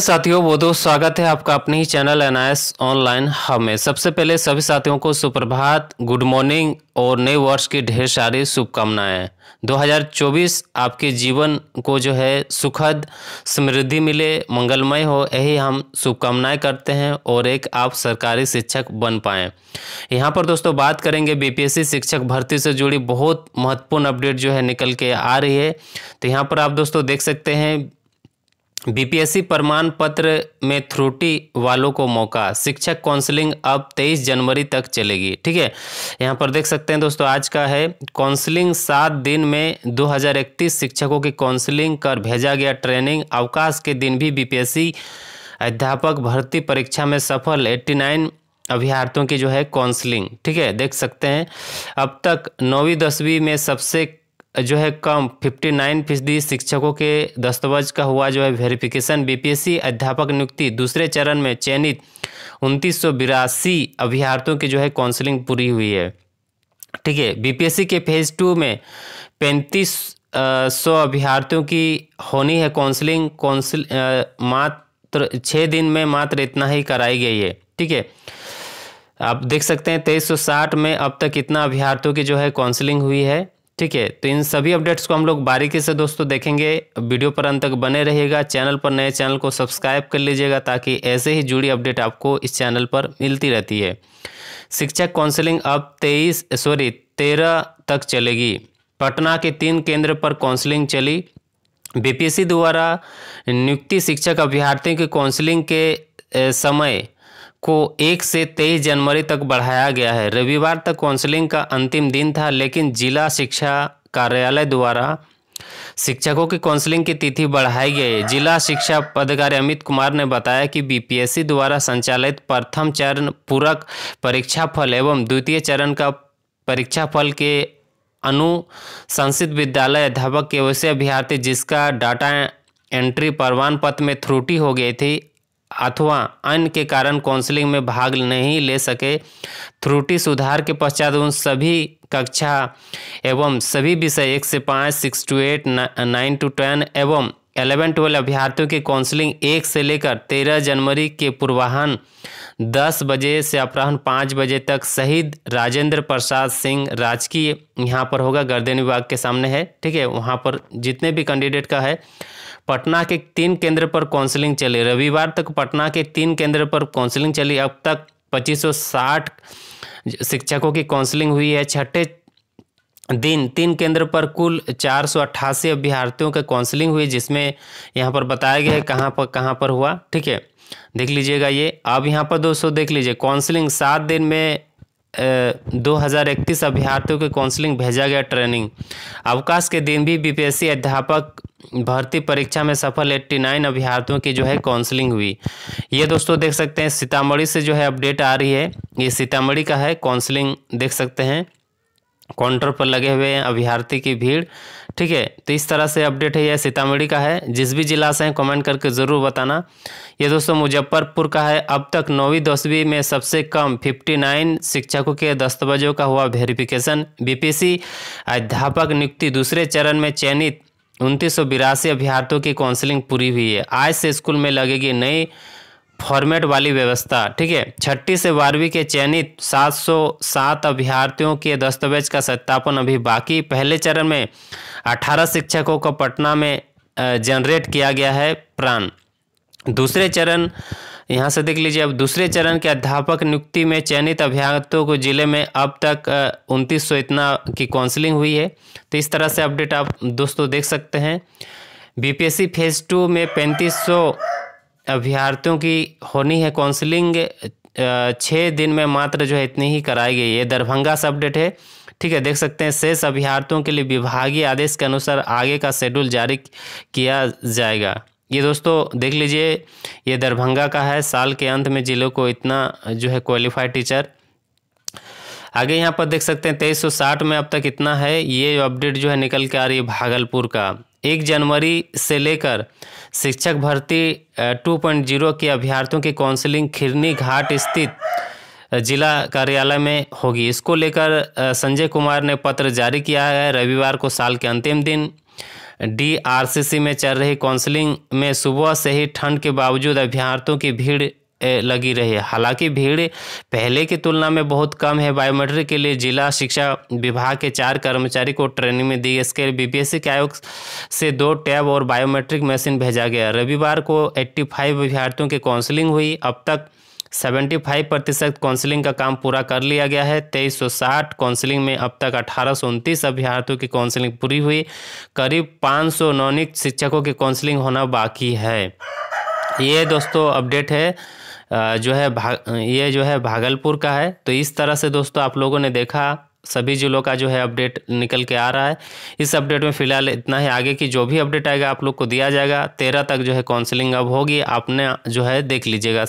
साथियों वो दोस्त स्वागत है आपका अपने ही चैनल एस ऑनलाइन हब में सबसे पहले सभी साथियों को सुप्रभात गुड मॉर्निंग और नए वर्ष की ढेर सारी शुभकामनाएं 2024 आपके जीवन को जो है सुखद समृद्धि मिले मंगलमय हो यही हम शुभकामनाएं करते हैं और एक आप सरकारी शिक्षक बन पाए यहाँ पर दोस्तों बात करेंगे बीपीएससी शिक्षक भर्ती से जुड़ी बहुत महत्वपूर्ण अपडेट जो है निकल के आ रही है तो यहाँ पर आप दोस्तों देख सकते हैं बीपीएससी प्रमाण पत्र में त्रुटि वालों को मौका शिक्षक काउंसलिंग अब 23 जनवरी तक चलेगी ठीक है यहाँ पर देख सकते हैं दोस्तों आज का है काउंसलिंग सात दिन में 2031 शिक्षकों की काउंसलिंग कर भेजा गया ट्रेनिंग अवकाश के दिन भी बीपीएससी अध्यापक भर्ती परीक्षा में सफल 89 अभ्यार्थियों की जो है काउंसलिंग ठीक है देख सकते हैं अब तक नौवीं दसवीं में सबसे जो है कम 59 फीसदी शिक्षकों के दस्तावेज का हुआ जो है वेरिफिकेशन बीपीएससी अध्यापक नियुक्ति दूसरे चरण में चयनित उनतीस सौ बिरासी अभ्यर्थियों की जो है काउंसलिंग पूरी हुई है ठीक है बीपीएससी के फेज टू में पैंतीस सौ अभ्यर्थियों की होनी है काउंसलिंग काउंसिल मात्र छः दिन में मात्र इतना ही कराई गई है ठीक है आप देख सकते हैं साठ में अब तक इतना अभ्यर्थियों की जो है काउंसलिंग हुई है ठीक है तो इन सभी अपडेट्स को हम लोग बारीकी से दोस्तों देखेंगे वीडियो पर अंत तक बने रहिएगा चैनल पर नए चैनल को सब्सक्राइब कर लीजिएगा ताकि ऐसे ही जुड़ी अपडेट आपको इस चैनल पर मिलती रहती है शिक्षक काउंसलिंग अब तेईस सॉरी तेरह तक चलेगी पटना के तीन केंद्र पर काउंसलिंग चली बीपीएससी द्वारा नियुक्ति शिक्षक अभ्यर्थियों की काउंसलिंग के समय को एक से तेईस जनवरी तक बढ़ाया गया है रविवार तक काउंसलिंग का अंतिम दिन था लेकिन जिला शिक्षा कार्यालय द्वारा शिक्षकों की काउंसलिंग की तिथि बढ़ाई गई है जिला शिक्षा पदाधिकारी अमित कुमार ने बताया कि बीपीएससी द्वारा संचालित प्रथम चरण पूरक परीक्षा फल एवं द्वितीय चरण का परीक्षा फल के अनुशंसित विद्यालय अध्यापक के वैसे अभ्यर्थी जिसका डाटा एंट्री प्रमाण पत्र में त्रुटि हो गई थी अथवा अन्य के कारण काउंसलिंग में भाग नहीं ले सके त्रुटि सुधार के पश्चात उन सभी कक्षा एवं सभी विषय एक से पाँच six two eight nine two ten एवं एलेवन ट्वेल्व अभ्यर्थियों की काउंसलिंग एक से लेकर तेरह जनवरी के पूर्वाहन दस बजे से अपराह्न पाँच बजे तक शहीद राजेंद्र प्रसाद सिंह राजकीय यहाँ पर होगा गर्दन विभाग के सामने है ठीक है वहाँ पर जितने भी कैंडिडेट का है पटना के तीन केंद्र पर काउंसलिंग चली रविवार तक पटना के तीन केंद्र पर काउंसलिंग चली अब तक 2560 शिक्षकों की काउंसलिंग हुई है छठे दिन तीन केंद्र पर कुल चार सौ अट्ठासी अभ्यर्थियों का काउंसलिंग हुई जिसमें यहाँ पर बताया गया है कहाँ पर कहाँ पर हुआ ठीक है देख लीजिएगा ये अब यहाँ पर दोस्तों देख लीजिए काउंसलिंग सात दिन में दो हज़ार इक्कीस अभ्यर्थियों के काउंसलिंग भेजा गया ट्रेनिंग अवकाश के दिन भी बीपीएससी अध्यापक भर्ती परीक्षा में सफल 89 अभ्यर्थियों की जो है काउंसलिंग हुई ये दोस्तों देख सकते हैं सीतामढ़ी से जो है अपडेट आ रही है ये सीतामढ़ी का है काउंसलिंग देख सकते हैं काउंटर पर लगे हुए हैं अभ्यार्थी की भीड़ ठीक है तो इस तरह से अपडेट है यह सीतामढ़ी का है जिस भी जिला से हैं कमेंट करके ज़रूर बताना ये दोस्तों मुजफ्फरपुर का है अब तक नौवीं दसवीं में सबसे कम 59 शिक्षकों के दस्तावेजों का हुआ वेरिफिकेशन बीपीसी अध्यापक नियुक्ति दूसरे चरण में चयनित उनतीस अभ्यर्थियों की काउंसिलिंग पूरी हुई है आज से स्कूल में लगेगी नई फॉर्मेट वाली व्यवस्था ठीक है छठी से बारहवीं के चयनित 707 अभ्यर्थियों के दस्तावेज का सत्यापन अभी बाकी पहले चरण में 18 शिक्षकों को पटना में जनरेट किया गया है प्राण दूसरे चरण यहाँ से देख लीजिए अब दूसरे चरण के अध्यापक नियुक्ति में चयनित अभ्यर्थियों को जिले में अब तक उनतीस सौ इतना की काउंसलिंग हुई है तो इस तरह से अपडेट आप दोस्तों देख सकते हैं बीपीएससी फेज़ टू में पैंतीस सौ अभ्यार्थियों की होनी है काउंसलिंग छः दिन में मात्र जो है इतनी ही कराई गई है दरभंगा से अपडेट है ठीक है देख सकते हैं शेष अभ्यार्थियों के लिए विभागीय आदेश के अनुसार आगे का शेड्यूल जारी किया जाएगा ये दोस्तों देख लीजिए ये दरभंगा का है साल के अंत में जिलों को इतना जो है क्वालिफाइड टीचर आगे यहाँ पर देख सकते हैं तेईस में अब तक इतना है ये अपडेट जो है निकल के आ रही है भागलपुर का एक जनवरी से लेकर शिक्षक भर्ती 2.0 के अभ्यर्थियों की काउंसलिंग खिरनी घाट स्थित जिला कार्यालय में होगी इसको लेकर संजय कुमार ने पत्र जारी किया है रविवार को साल के अंतिम दिन डीआरसीसी में चल रही काउंसलिंग में सुबह से ही ठंड के बावजूद अभ्यर्थियों की भीड़ लगी रही है हालांकि भीड़ पहले की तुलना में बहुत कम है बायोमेट्रिक के लिए जिला शिक्षा विभाग के चार कर्मचारी को ट्रेनिंग में दी इसके लिए बीपीएससी के आयोग से दो टैब और बायोमेट्रिक मशीन भेजा गया रविवार को 85 अभ्यार्थियों की काउंसलिंग हुई अब तक 75 प्रतिशत काउंसलिंग का काम पूरा कर लिया गया है तेईस सौ साठ काउंसलिंग में अब तक अठारह अभ्यार्थियों की काउंसलिंग पूरी हुई करीब पाँच सौ नवनियुक्त शिक्षकों की काउंसलिंग होना बाकी है ये दोस्तों अपडेट है जो है भाग ये जो है भागलपुर का है तो इस तरह से दोस्तों आप लोगों ने देखा सभी जिलों का जो है अपडेट निकल के आ रहा है इस अपडेट में फिलहाल इतना ही आगे की जो भी अपडेट आएगा आप लोग को दिया जाएगा तेरह तक जो है काउंसिलिंग अब होगी आपने जो है देख लीजिएगा